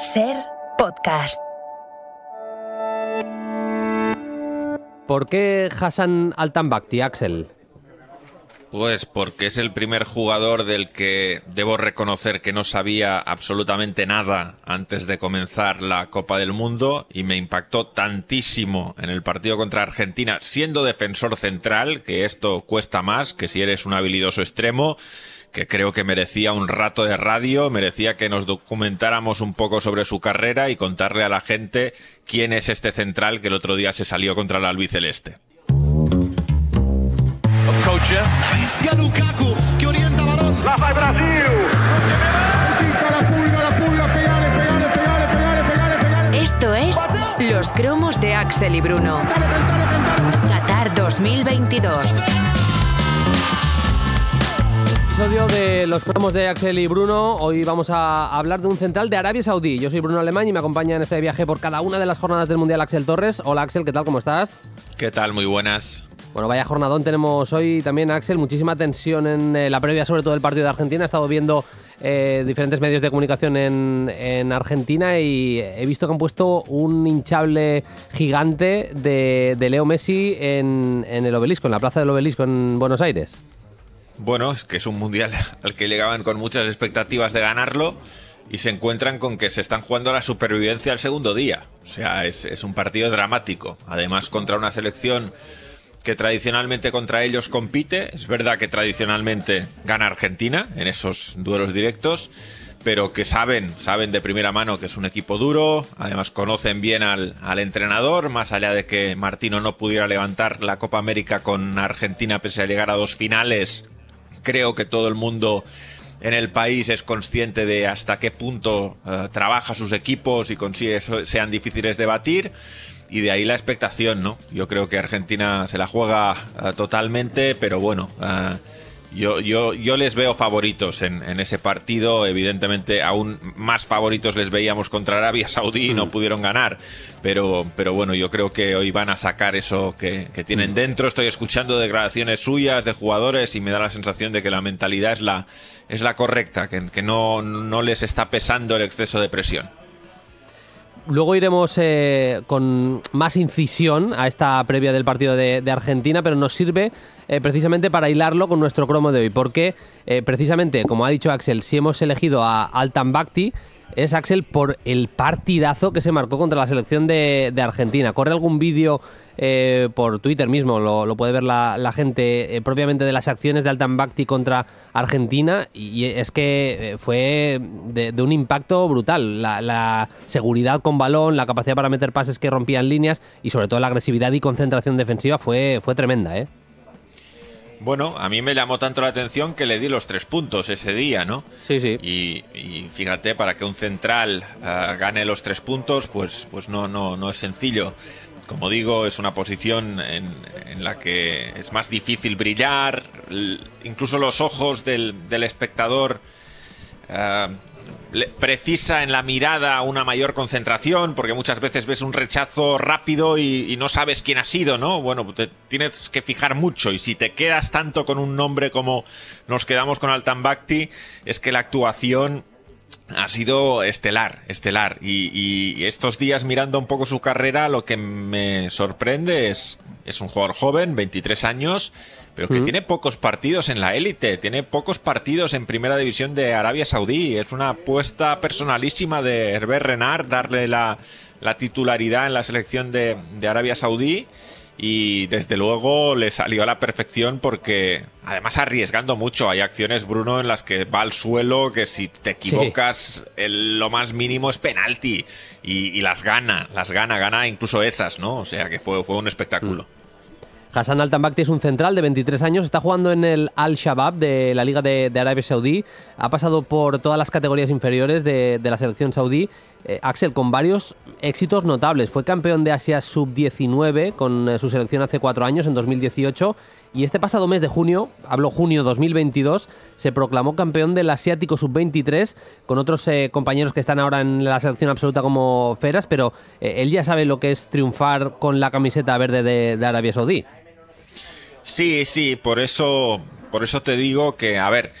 Ser podcast. ¿Por qué Hassan Altambakti, Axel? Pues porque es el primer jugador del que debo reconocer que no sabía absolutamente nada antes de comenzar la Copa del Mundo y me impactó tantísimo en el partido contra Argentina siendo defensor central, que esto cuesta más que si eres un habilidoso extremo que creo que merecía un rato de radio, merecía que nos documentáramos un poco sobre su carrera y contarle a la gente quién es este central que el otro día se salió contra la albiceleste. Eh. Esto es Los cromos de Axel y Bruno. Qatar 2022 episodio de Los promos de Axel y Bruno. Hoy vamos a hablar de un central de Arabia Saudí. Yo soy Bruno Alemán y me acompaña en este viaje por cada una de las jornadas del Mundial Axel Torres. Hola Axel, ¿qué tal? ¿Cómo estás? ¿Qué tal? Muy buenas. Bueno, vaya jornadón tenemos hoy también, Axel. Muchísima tensión en eh, la previa, sobre todo el partido de Argentina. He estado viendo eh, diferentes medios de comunicación en, Argentina y he visto que han puesto un hinchable gigante de, Leo Messi en el obelisco, en la plaza del obelisco en Buenos Aires. Bueno, es que es un mundial al que llegaban con muchas expectativas de ganarlo y se encuentran con que se están jugando la supervivencia al segundo día. O sea, es, un partido dramático. Además, contra una selección que tradicionalmente contra ellos compite. Es verdad que tradicionalmente gana Argentina en esos duelos directos, pero que saben, saben de primera mano que es un equipo duro. Además, conocen bien al, al entrenador, más allá de que Martino no pudiera levantar la Copa América con Argentina pese a llegar a dos finales creo que todo el mundo en el país es consciente de hasta qué punto eh, trabaja sus equipos y consigue sean difíciles de batir. Y de ahí la expectación, ¿no? Yo creo que Argentina se la juega eh, totalmente, pero bueno, eh, yo, les veo favoritos en, ese partido, evidentemente aún más favoritos les veíamos contra Arabia Saudí y no mm. pudieron ganar, pero, pero bueno, yo creo que hoy van a sacar eso que, tienen mm. dentro, estoy escuchando declaraciones suyas de jugadores y me da la sensación de que la mentalidad es la, es la correcta, que, que no, les está pesando el exceso de presión. Luego iremos eh, con más incisión a esta previa del partido de Argentina, pero nos sirve eh, precisamente para hilarlo con nuestro cromo de hoy, porque eh, precisamente, como ha dicho Axel, si hemos elegido a Altan Bakti, es Axel por el partidazo que se marcó contra la selección de, Argentina. Corre algún vídeo eh, por Twitter mismo, lo, puede ver la, gente propiamente de las acciones de Altan Bakti contra Argentina y, es que fue de, un impacto brutal. La, seguridad con balón, la capacidad para meter pases que rompían líneas y sobre todo la agresividad y concentración defensiva fue, fue tremenda. ¿eh? Bueno, a mí me llamó tanto la atención que le di los tres puntos ese día, ¿no? Sí, sí. Y, fíjate, para que un central ah, gane los tres puntos, pues, pues no, no, no es sencillo. Como digo, es una posición en, la que es más difícil brillar, incluso los ojos del, espectador ah, precisa en la mirada una mayor concentración, porque muchas veces ves un rechazo rápido y, no sabes quién ha sido, ¿no? Bueno, te tienes que fijar mucho y si te quedas tanto con un nombre como nos quedamos con Altambacti, es que la actuación ha sido estelar, estelar. Y, y, estos días mirando un poco su carrera, lo que me sorprende es es un jugador joven, 23 años, pero que mm. tiene pocos partidos en la élite, tiene pocos partidos en primera división de Arabia Saudí. Es una apuesta personalísima de Herbert Renard darle la, titularidad en la selección de Arabia Saudí y desde luego le salió a la perfección porque además arriesgando mucho. Hay acciones, Bruno, en las que va al suelo, que si te equivocas lo más mínimo es penalti y, las gana, las gana, gana incluso esas, ¿no? O sea que fue, un espectáculo. Mm. Hassan al es un central de 23 años, está jugando en el Al-Shabaab de la Liga de, Arabia Saudí, ha pasado por todas las categorías inferiores de la selección saudí eh, Axel, con varios éxitos notables. Fue campeón de Asia Sub-19 con eh, su selección hace cuatro años, en 2018. Y este pasado mes de junio, hablo junio 2022, se proclamó campeón del Asiático Sub-23 con otros eh, compañeros que están ahora en la selección absoluta como Feras, pero él ya sabe lo que es triunfar con la camiseta verde de, Arabia Saudí. Sí, sí, por eso, por eso te digo que, a ver,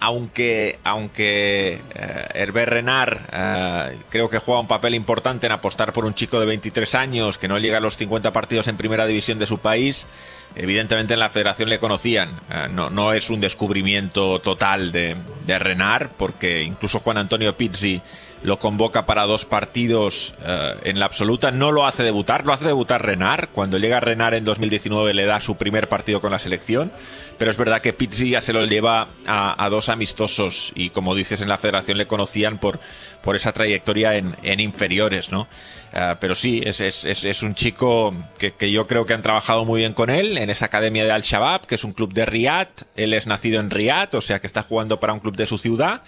aunque, aunque eh, Renard eh, creo que juega un papel importante en apostar por un chico de 23 años que no llega a los 50 partidos en primera división de su país, evidentemente en la federación le conocían. Eh, no, es un descubrimiento total de, de Renard, porque incluso Juan Antonio Pizzi lo convoca para dos partidos eh, en la absoluta, no lo hace debutar, lo hace debutar Renar, cuando llega Renar en 2019 le da su primer partido con la selección, pero es verdad que Pizzi ya se lo lleva a, dos amistosos y como dices en la federación le conocían por, por esa trayectoria en, inferiores, ¿no? Eh, pero sí, es, un chico que, que, yo creo que han trabajado muy bien con él en esa academia de Al-Shabaab, que es un club de Riyadh, él es nacido en Riyadh, o sea que está jugando para un club de su ciudad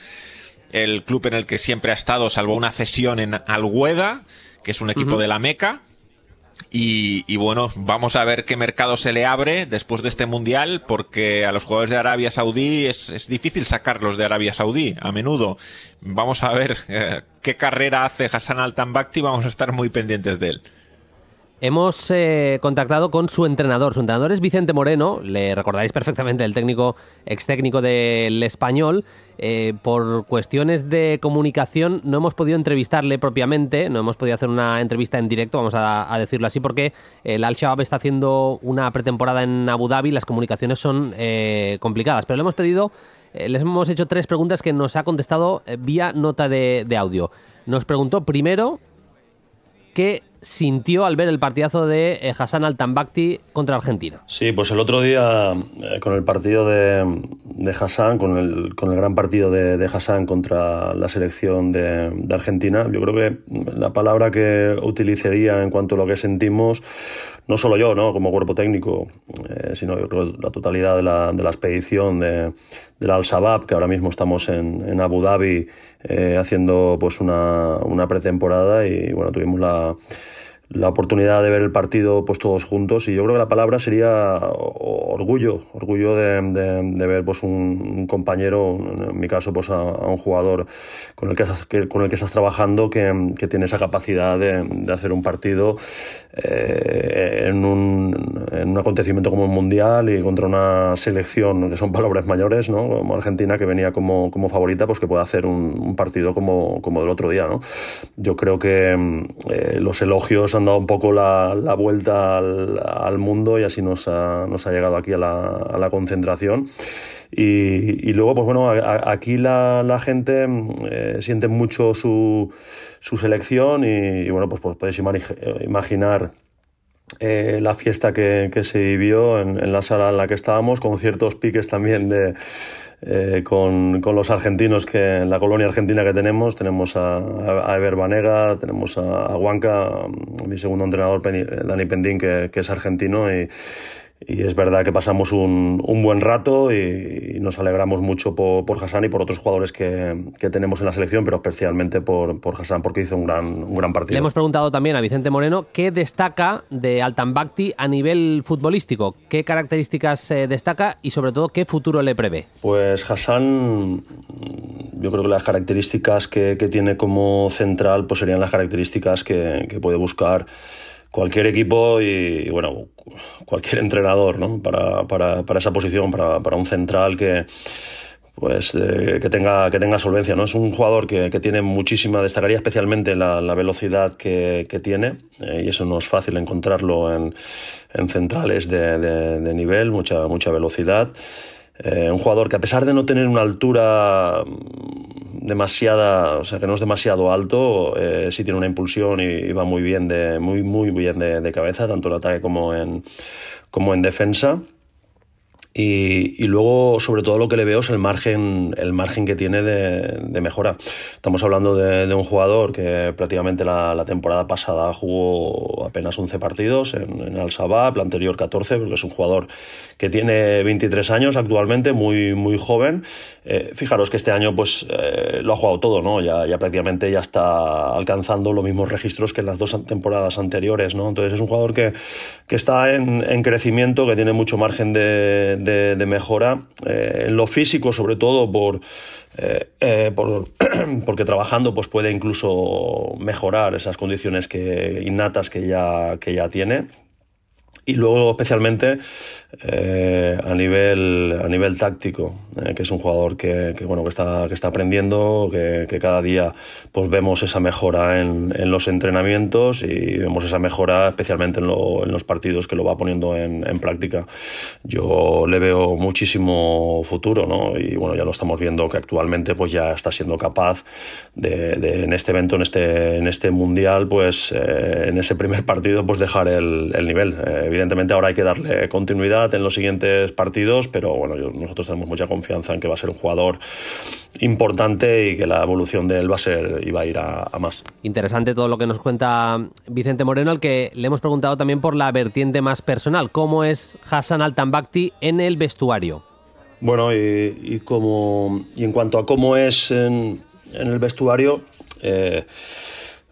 el club en el que siempre ha estado, salvo una cesión en Algueda, que es un equipo de la Meca. Y, bueno, vamos a ver qué mercado se le abre después de este mundial, porque a los jugadores de Arabia Saudí es, difícil sacarlos de Arabia Saudí a menudo. Vamos a ver eh, qué carrera hace Hassan Al-Tambakti, vamos a estar muy pendientes de él hemos eh, contactado con su entrenador. Su entrenador es Vicente Moreno, le recordáis perfectamente, el técnico, ex técnico del español. Eh, por cuestiones de comunicación no hemos podido entrevistarle propiamente, no hemos podido hacer una entrevista en directo, vamos a, decirlo así, porque el Al-Shabaab está haciendo una pretemporada en Abu Dhabi, las comunicaciones son eh, complicadas, pero le hemos pedido, les hemos hecho tres preguntas que nos ha contestado vía nota de, de audio. Nos preguntó primero qué sintió al ver el partidazo de eh, Hassan Altambakti contra Argentina? Sí, pues el otro día eh, con el partido de, Hassan, con el, con el, gran partido de, Hassan contra la selección de, de, Argentina, yo creo que la palabra que utilizaría en cuanto a lo que sentimos no solo yo, ¿no? como cuerpo técnico, eh, sino la totalidad de la, de la expedición de, Al-Shabaab, que ahora mismo estamos en, en Abu Dhabi eh, haciendo pues una, una pretemporada y bueno, tuvimos la la oportunidad de ver el partido pues todos juntos y yo creo que la palabra sería orgullo, orgullo de, ver pues un, compañero, en mi caso pues a, un jugador con el que, estás, con el que estás trabajando que, tiene esa capacidad de, hacer un partido eh, en, un, acontecimiento como un mundial y contra una selección que son palabras mayores, ¿no? como Argentina que venía como, favorita, pues que pueda hacer un, partido como, como del otro día. ¿no? Yo creo que eh, los elogios han dado un poco la, vuelta al, mundo y así nos ha, llegado aquí a la, concentración. Y, luego, pues bueno, aquí la, gente eh, siente mucho su, selección y, bueno, pues, pues podéis imaginar eh, la fiesta que, se vivió en, la sala en la que estábamos, con ciertos piques también de, eh, con, los argentinos, que en la colonia argentina que tenemos, tenemos a, a Eber Banega, tenemos a, Huanca, mi segundo entrenador Dani Pendín, que, que es argentino, y, y es verdad que pasamos un, un buen rato y, nos alegramos mucho por, por Hassan y por otros jugadores que, que, tenemos en la selección, pero especialmente por, por Hassan porque hizo un gran, un gran partido. Le hemos preguntado también a Vicente Moreno qué destaca de Altambacti a nivel futbolístico, qué características eh, destaca y sobre todo qué futuro le prevé. Pues Hassan, yo creo que las características que, que tiene como central pues serían las características que, que puede buscar cualquier equipo y, bueno, cualquier entrenador, ¿no? Para, para, esa posición, para, para, un central que pues que tenga que tenga solvencia, ¿no? Es un jugador que, tiene muchísima, destacaría especialmente la, velocidad que, tiene, eh, y eso no es fácil encontrarlo en, en centrales de, de, de nivel, mucha, mucha velocidad. Eh, un jugador que a pesar de no tener una altura demasiada, o sea, que no es demasiado alto, eh, sí tiene una impulsión y, va muy bien, de, muy, muy bien de cabeza, tanto en ataque como en, como en defensa. Y, luego, sobre todo, lo que le veo es el margen, el margen que tiene de, mejora. Estamos hablando de, un jugador que prácticamente la, temporada pasada jugó apenas 11 partidos en, en Al Shabaab, la anterior 14, porque es un jugador que tiene 23 años actualmente, muy, muy joven. Eh, fijaros que este año pues, eh, lo ha jugado todo, ¿no? Ya, ya prácticamente ya está alcanzando los mismos registros que en las dos temporadas anteriores, ¿no? Entonces es un jugador que, que está en crecimiento, que tiene mucho margen de de, mejora en eh, lo físico, sobre todo por, eh, eh, por porque trabajando pues puede incluso mejorar esas condiciones que, innatas que ya, que ya tiene. Y luego, especialmente, eh, a, nivel, a nivel táctico, eh, que es un jugador que, bueno, que, está, que está aprendiendo, que, cada día pues, vemos esa mejora en, los entrenamientos y vemos esa mejora especialmente en, los partidos que lo va poniendo en, práctica. Yo le veo muchísimo futuro ¿no? y bueno, ya lo estamos viendo que actualmente pues, ya está siendo capaz de, en este evento, en este, en este mundial, pues eh, en ese primer partido pues, dejar el nivel. evidentemente ahora hay que darle continuidad en los siguientes partidos, pero bueno, nosotros tenemos mucha confianza en que va a ser un jugador importante y que la evolución de él va a ser va a ir a, más. Interesante todo lo que nos cuenta Vicente Moreno, al que le hemos preguntado también por la vertiente más personal, cómo es Hassan Altambakti en el vestuario. Bueno, y, como, y en cuanto a cómo es en, el vestuario, eh,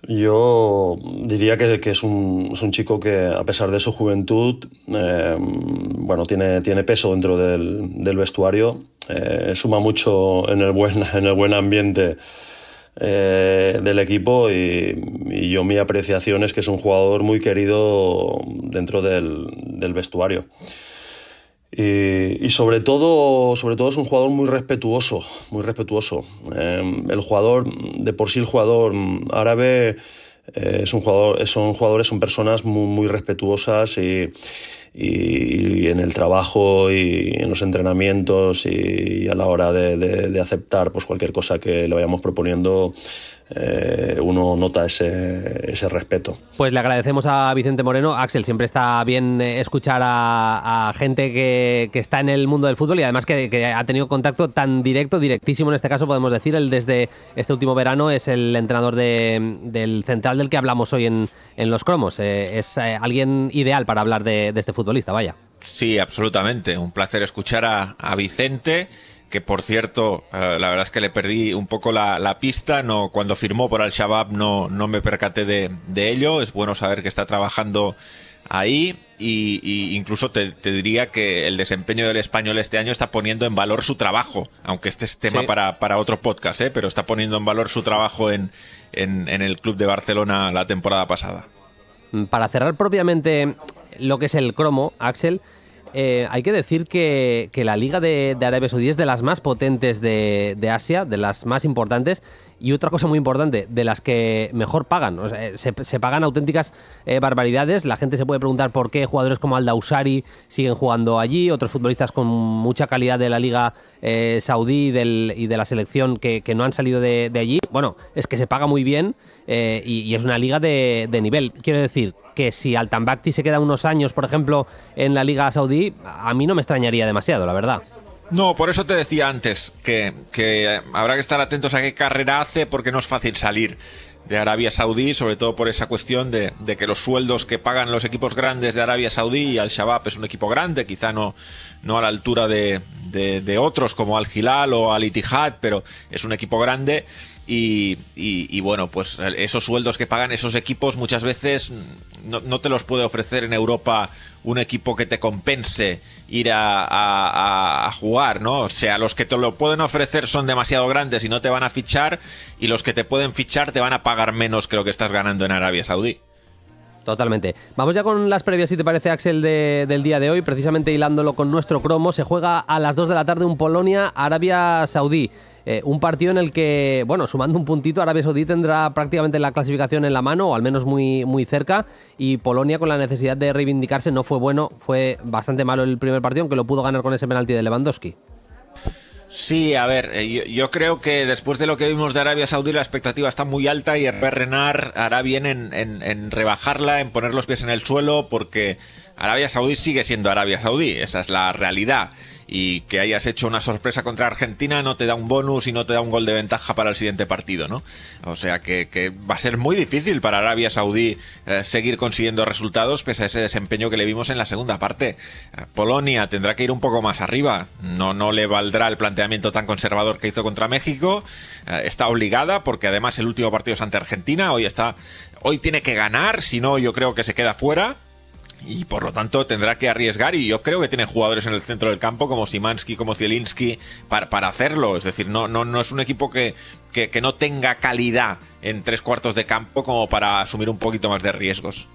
yo diría que, es, un, chico que, a pesar de su juventud, eh, bueno, tiene, tiene, peso dentro del, vestuario, eh, suma mucho en el buen, ambiente eh, del equipo y, yo mi apreciación es que es un jugador muy querido dentro del vestuario. Eh, y, sobre todo, sobre todo es un jugador muy respetuoso, muy respetuoso. Em, el jugador, de por sí el jugador árabe eh, es un jugador, son jugadores, son personas muy, muy respetuosas y, en el trabajo y en los entrenamientos y, a la hora de, de aceptar pues cualquier cosa que le vayamos proponiendo eh, uno nota ese, respeto. Pues le agradecemos a Vicente Moreno. Axel, siempre está bien eh, escuchar a, gente que, está en el mundo del fútbol y además que, ha tenido contacto tan directo, directísimo en este caso, podemos decir. Él desde este último verano es el entrenador del central del que hablamos hoy en, Los Cromos. Eh, es alguien ideal para hablar de, este futbolista, vaya. Sí, absolutamente. Un placer escuchar a Vicente que por cierto, eh, la verdad es que le perdí un poco la, pista, no, cuando firmó por Al-Shabaab no, no me percaté de, ello, es bueno saber que está trabajando ahí y, incluso te, diría que el desempeño del español este año está poniendo en valor su trabajo, aunque este es tema para, para, otro podcast, ¿eh? pero está poniendo en valor su trabajo en el Club de Barcelona la temporada pasada. Para cerrar propiamente lo que es el cromo, Axel, eh, hay que decir que, la Liga de, Arabia Saudí es de las más potentes de Asia, de las más importantes, y otra cosa muy importante, de las que mejor pagan. O eh, se, pagan auténticas eh, barbaridades. La gente se puede preguntar por qué jugadores como Aldausari siguen jugando allí, otros futbolistas con mucha calidad de la Liga eh, Saudí y, de la selección que, no han salido de, allí. Bueno, es que se paga muy bien y, es una liga de, nivel. Quiero decir, que si Altambacti se queda unos años, por ejemplo, en la Liga Saudí, a mí no me extrañaría demasiado, la verdad. No, por eso te decía antes que, eh, habrá que estar atentos a qué carrera hace porque no es fácil salir de Arabia Saudí, sobre todo por esa cuestión de, que los sueldos que pagan los equipos grandes de Arabia Saudí y Al-Shabaab es un equipo grande, quizá no, no a la altura de, otros como al Gilal o Al-Ittihad, pero es un equipo grande y, bueno, pues esos sueldos que pagan esos equipos muchas veces no, te los puede ofrecer en Europa un equipo que te compense ir a, jugar, ¿no? O sea, los que te lo pueden ofrecer son demasiado grandes y no te van a fichar y los que te pueden fichar te van a pagar menos que lo que estás ganando en Arabia Saudí. Totalmente. Vamos ya con las previas, si te parece, Axel, del día de hoy. Precisamente hilándolo con nuestro cromo, se juega a las 2 de la tarde un Polonia-Arabia Saudí. Eh, un partido en el que, bueno, sumando un puntito, Arabia Saudí tendrá prácticamente la clasificación en la mano, o al menos muy, muy cerca, y Polonia con la necesidad de reivindicarse no fue bueno, fue bastante malo el primer partido, aunque lo pudo ganar con ese penalti de Lewandowski. Sí, a ver, eh, yo, creo que después de lo que vimos de Arabia Saudí la expectativa está muy alta y Herbert Renard hará bien en, rebajarla, en poner los pies en el suelo, porque Arabia Saudí sigue siendo Arabia Saudí, esa es la realidad y que hayas hecho una sorpresa contra Argentina no te da un bonus y no te da un gol de ventaja para el siguiente partido, ¿no? O sea que, va a ser muy difícil para Arabia Saudí eh, seguir consiguiendo resultados pese a ese desempeño que le vimos en la segunda parte. Eh, Polonia tendrá que ir un poco más arriba, no, no le valdrá el planteamiento tan conservador que hizo contra México, eh, está obligada porque además el último partido es ante Argentina, hoy está... Hoy tiene que ganar, si no yo creo que se queda fuera y por lo tanto tendrá que arriesgar y yo creo que tiene jugadores en el centro del campo como Simansky, como Zielinski para, para hacerlo, es decir, no, no, no es un equipo que, que, no tenga calidad en tres cuartos de campo como para asumir un poquito más de riesgos.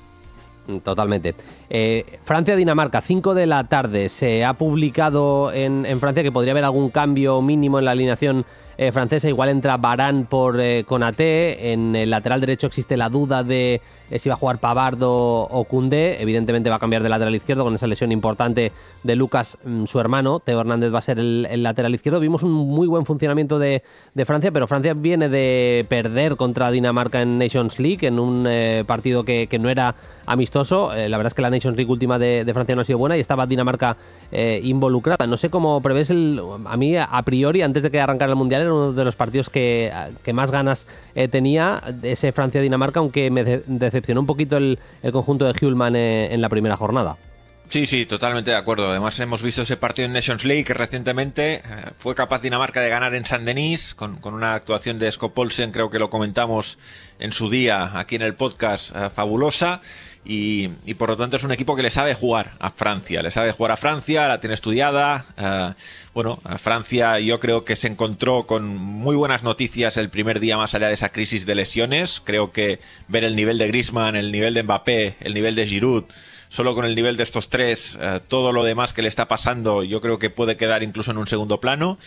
Totalmente. Eh, Francia-Dinamarca, 5 de la tarde. Se ha publicado en, Francia que podría haber algún cambio mínimo en la alineación eh, francesa. Igual entra Barán por eh, Konaté, En el lateral derecho existe la duda de es eh, si va a jugar Pavardo o Cunde. Evidentemente va a cambiar de lateral izquierdo con esa lesión importante de Lucas, mm, su hermano. Teo Hernández va a ser el, lateral izquierdo. Vimos un muy buen funcionamiento de, Francia, pero Francia viene de perder contra Dinamarca en Nations League, en un eh, partido que, no era amistoso. Eh, la verdad es que la Nations League última de, Francia no ha sido buena y estaba Dinamarca involucrada. No sé cómo prevés el. A mí, a priori, antes de que arrancara el mundial, era uno de los partidos que, más ganas tenía ese Francia-Dinamarca, aunque me decepcionó un poquito el, conjunto de Hulman eh, en, la primera jornada. Sí, sí, totalmente de acuerdo. Además, hemos visto ese partido en Nations League que recientemente. Eh, fue capaz Dinamarca de ganar en San Denis con, con, una actuación de Skopolsen, creo que lo comentamos en su día aquí en el podcast, eh, fabulosa. Y, por lo tanto es un equipo que le sabe jugar a Francia, le sabe jugar a Francia, la tiene estudiada. Eh, bueno, a Francia yo creo que se encontró con muy buenas noticias el primer día más allá de esa crisis de lesiones. Creo que ver el nivel de Griezmann, el nivel de Mbappé, el nivel de Giroud, solo con el nivel de estos tres, eh, todo lo demás que le está pasando, yo creo que puede quedar incluso en un segundo plano.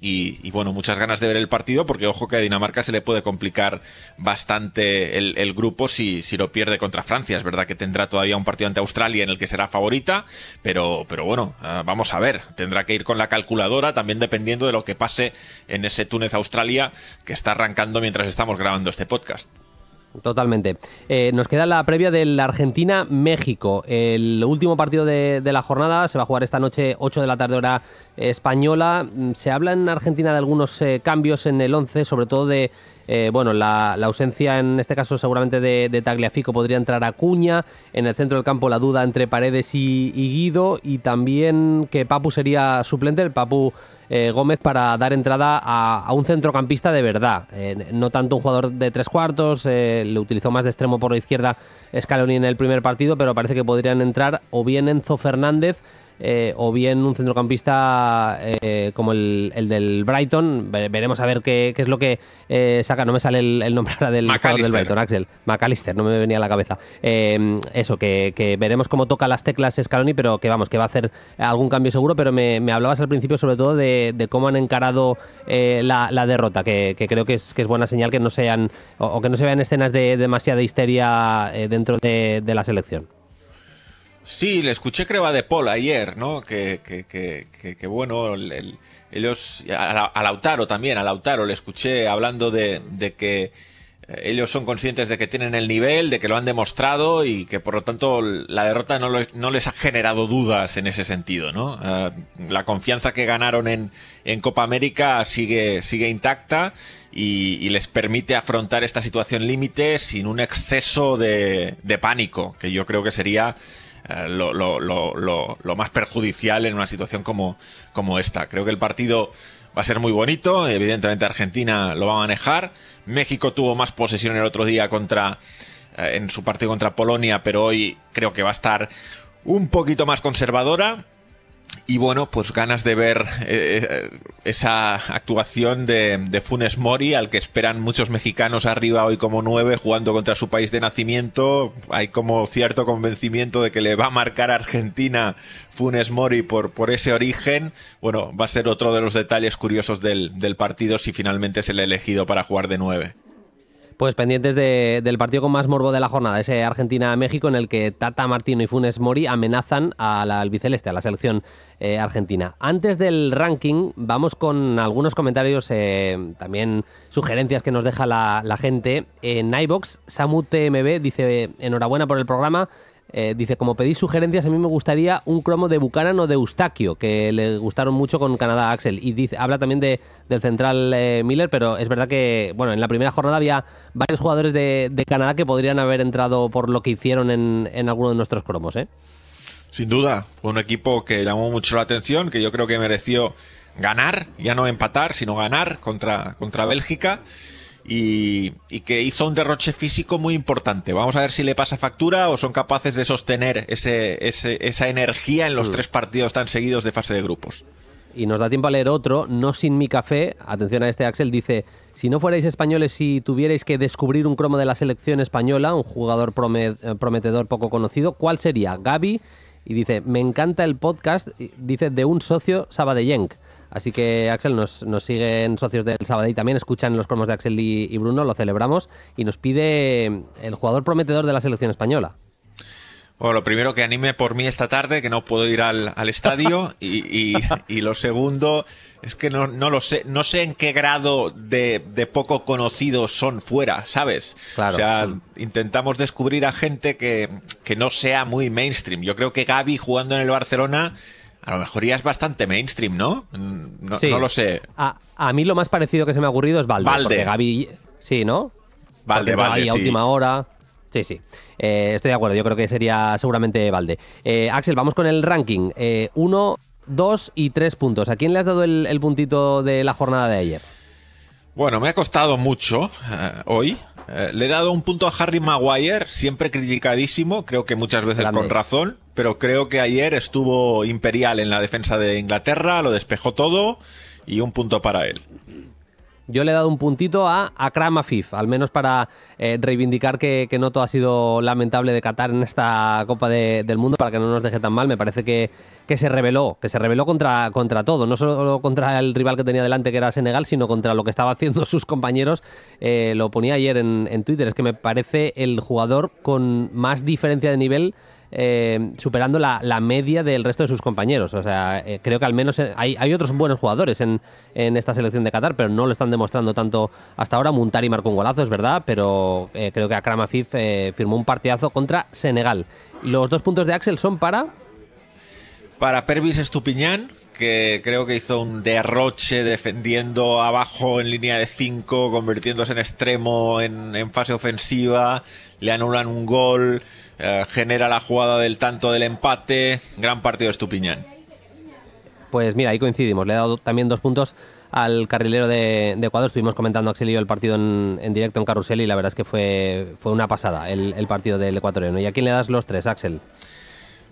Y, bueno, muchas ganas de ver el partido, porque ojo que a Dinamarca se le puede complicar bastante el, grupo si, si, lo pierde contra Francia. Es verdad que tendrá todavía un partido ante Australia en el que será favorita, pero, pero bueno, eh, vamos a ver. Tendrá que ir con la calculadora, también dependiendo de lo que pase en ese Túnez-Australia que está arrancando mientras estamos grabando este podcast. Totalmente. Eh, nos queda la previa del Argentina-México. El último partido de, la jornada se va a jugar esta noche, 8 de la tarde hora española. Mm, se habla en Argentina de algunos eh, cambios en el 11, sobre todo de eh, bueno, la, ausencia en este caso seguramente de, Tagliafico podría entrar a Cuña. En el centro del campo la duda entre Paredes y, y Guido. Y también que Papu sería suplente. El Papu eh, Gómez para dar entrada a, un centrocampista de verdad, eh, no tanto un jugador de tres cuartos, eh, le utilizó más de extremo por la izquierda Scaloni en el primer partido, pero parece que podrían entrar o bien Enzo Fernández eh, o bien un centrocampista eh, como el, del Brighton. Veremos a ver qué, es lo que eh, saca. No me sale el, nombre ahora del del Brighton, Axel. McAllister, no me venía a la cabeza. Em, eso, que, veremos cómo toca las teclas Scaloni, pero que vamos, que va a hacer algún cambio seguro. Pero me, hablabas al principio sobre todo de, cómo han encarado la, derrota, que, creo que es, es, buena señal que no sean o, que no se vean escenas de demasiada histeria dentro de la selección. Sí, le escuché creo de Paul ayer, ¿no? Que, que, bueno, ellos, a, Lautaro también, a Lautaro le escuché hablando de, que eh, ellos son conscientes de que tienen el nivel, de que lo han demostrado y que por lo tanto la derrota no, les, no les ha generado dudas en ese sentido, ¿no? Eh, la confianza que ganaron en, en Copa América sigue, sigue intacta y, y les permite afrontar esta situación límite sin un exceso de, de pánico, que yo creo que sería eh, lo, más perjudicial en una situación como, como esta. Creo que el partido va a ser muy bonito, evidentemente Argentina lo va a manejar, México tuvo más posesión el otro día contra eh, en su partido contra Polonia, pero hoy creo que va a estar un poquito más conservadora. Y bueno, pues ganas de ver eh, eh, esa actuación de, Funes Mori, al que esperan muchos mexicanos arriba hoy como nueve, jugando contra su país de nacimiento. Hay como cierto convencimiento de que le va a marcar a Argentina Funes Mori por, por ese origen. Bueno, va a ser otro de los detalles curiosos del, del partido si finalmente es el elegido para jugar de nueve. Pues pendientes de, del partido con más morbo de la jornada, ese Argentina-México en el que Tata Martino y Funes Mori amenazan al Biceleste, albiceleste, a la selección eh, argentina. Antes del ranking, vamos con algunos comentarios, eh, también sugerencias que nos deja la, gente. En iBox, SamuTMB TMB dice: Enhorabuena por el programa. Eh, dice, como pedís sugerencias, a mí me gustaría un cromo de Buchanan o de Eustaquio, que le gustaron mucho con Canadá Axel. Y dice, habla también de, del central eh, Miller, pero es verdad que, bueno, en la primera jornada había varios jugadores de, Canadá que podrían haber entrado por lo que hicieron en, alguno de nuestros cromos, ¿eh? Sin duda, fue un equipo que llamó mucho la atención, que yo creo que mereció ganar, ya no empatar, sino ganar contra, contra Bélgica y, que hizo un derroche físico muy importante. Vamos a ver si le pasa factura o son capaces de sostener esa energía en los mm. tres partidos tan seguidos de fase de grupos. Y nos da tiempo a leer otro, no sin mi café. Atención a este Axel, dice, si no fuerais españoles y tuvierais que descubrir un cromo de la selección española, un jugador eh, prometedor poco conocido, ¿cuál sería? Gaby. Y dice, me encanta el podcast, dice, de un socio Sabadeyenk. Así que, Axel, nos, siguen socios del y también, escuchan los cromos de Axel y, Bruno, lo celebramos, y nos pide mm, el jugador prometedor de la selección española. Bueno, lo primero que anime por mí esta tarde, que no puedo ir al, estadio. Y, lo segundo es que no, lo sé, no sé en qué grado de, poco conocidos son fuera, ¿sabes? O sea, intentamos descubrir a gente que, que no sea muy mainstream. Yo creo que Gaby jugando en el Barcelona a lo mejor ya es bastante mainstream, ¿no? Mm, no, lo sé. A, mí lo más parecido que se me ha ocurrido es Valde. Valde. Sí, ¿no? Valde, Valde. a última hora. Sí, sí. Eh, estoy de acuerdo. Yo creo que sería seguramente Valde. Eh, Axel, vamos con el ranking. Eh, uno, dos y tres puntos. ¿A quién le has dado el, puntito de la jornada de ayer? Bueno, me ha costado mucho hoy. le he dado un punto a Harry Maguire, siempre criticadísimo, creo que muchas veces con razón pero creo que ayer estuvo imperial en la defensa de Inglaterra, lo despejó todo y un punto para él. Yo le he dado un puntito a Akram Afif, al menos para eh, reivindicar que, que, no todo ha sido lamentable de Qatar en esta Copa del Mundo, para que no nos deje tan mal. Me parece que, se reveló, que se reveló contra, contra todo, no solo contra el rival que tenía delante, que era Senegal, sino contra lo que estaba haciendo sus compañeros. Eh, lo ponía ayer en, en Twitter, es que me parece el jugador con más diferencia de nivel eh, superando la, media del resto de sus compañeros. O sea, eh, creo que al menos eh, hay, otros buenos jugadores en, esta selección de Qatar, pero no lo están demostrando tanto hasta ahora. Muntari marcó un golazo, es verdad, pero creo que Akram Afif firmó un partidazo contra Senegal. Los dos puntos de Axel son para... Para Pervis Estupiñán, que creo que hizo un derroche defendiendo abajo en línea de 5, convirtiéndose en extremo en, fase ofensiva, le anulan un gol, eh, genera la jugada del tanto del empate, gran partido de Estupiñán. Pues mira, ahí coincidimos, le he dado también dos puntos al carrilero de, Ecuador, estuvimos comentando Axel y yo el partido en, directo en Carrusel y la verdad es que fue, fue una pasada el, el partido del ecuatoriano. ¿Y a quién le das los tres, Axel?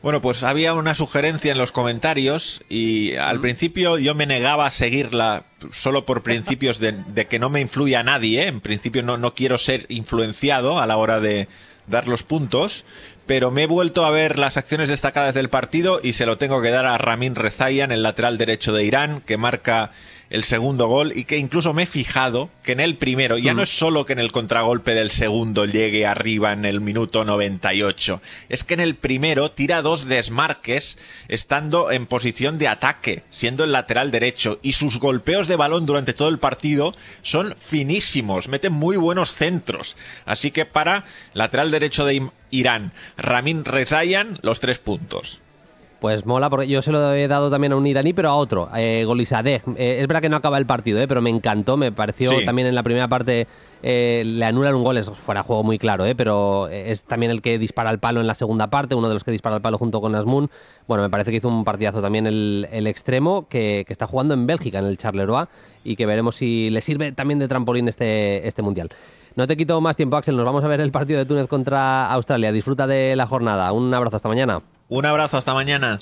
Bueno, pues había una sugerencia en los comentarios y al mm. principio yo me negaba a seguirla solo por principios de, que no me influya a nadie. En principio no, no quiero ser influenciado a la hora de dar los puntos, pero me he vuelto a ver las acciones destacadas del partido y se lo tengo que dar a Ramin en el lateral derecho de Irán, que marca el segundo gol y que incluso me he fijado que en el primero, ya mm. no es solo que en el contragolpe del segundo llegue arriba en el minuto 98, es que en el primero tira dos desmarques estando en posición de ataque, siendo el lateral derecho y sus golpeos de balón durante todo el partido son finísimos, meten muy buenos centros. Así que para lateral derecho de Irán, Ramin Rezayan, los tres puntos. Pues mola, porque yo se lo he dado también a un iraní, pero a otro, eh, Golisadeh. Eh, es verdad que no acaba el partido, eh, pero me encantó, me pareció también en la primera parte eh, le anulan un gol, es fuera juego muy claro, pero es también el que dispara el palo en la segunda parte, uno de los que dispara el palo junto con Asmun. Bueno, me parece que hizo un partidazo también el, extremo, que, está jugando en Bélgica, en el Charleroi, y que veremos si le sirve también de trampolín este, este Mundial. No te quito más tiempo, Axel, nos vamos a ver el partido de Túnez contra Australia. Disfruta de la jornada. Un abrazo, hasta mañana. Un abrazo, hasta mañana.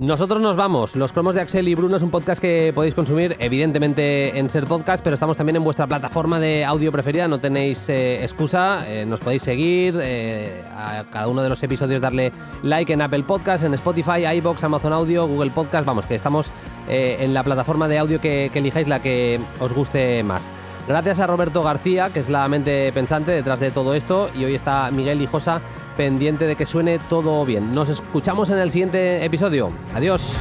Nosotros nos vamos. Los cromos de Axel y Bruno es un podcast que podéis consumir, evidentemente, en Ser Podcast, pero estamos también en vuestra plataforma de audio preferida. No tenéis eh, excusa. Eh, nos podéis seguir. Eh, a cada uno de los episodios darle like en Apple Podcast, en Spotify, iBox, Amazon Audio, Google Podcast. Vamos, que estamos en la plataforma de audio que, elijáis la que os guste más. Gracias a Roberto García, que es la mente pensante detrás de todo esto. Y hoy está Miguel Hijosa pendiente de que suene todo bien. Nos escuchamos en el siguiente episodio. Adiós.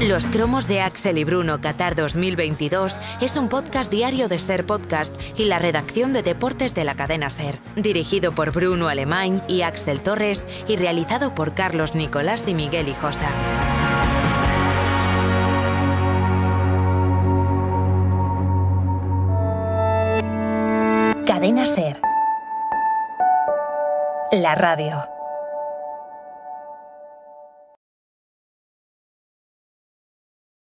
Los cromos de Axel y Bruno Qatar 2022 es un podcast diario de Ser Podcast y la redacción de deportes de la cadena Ser, dirigido por Bruno Alemán y Axel Torres y realizado por Carlos Nicolás y Miguel Hijosa. Cadena Ser. La radio.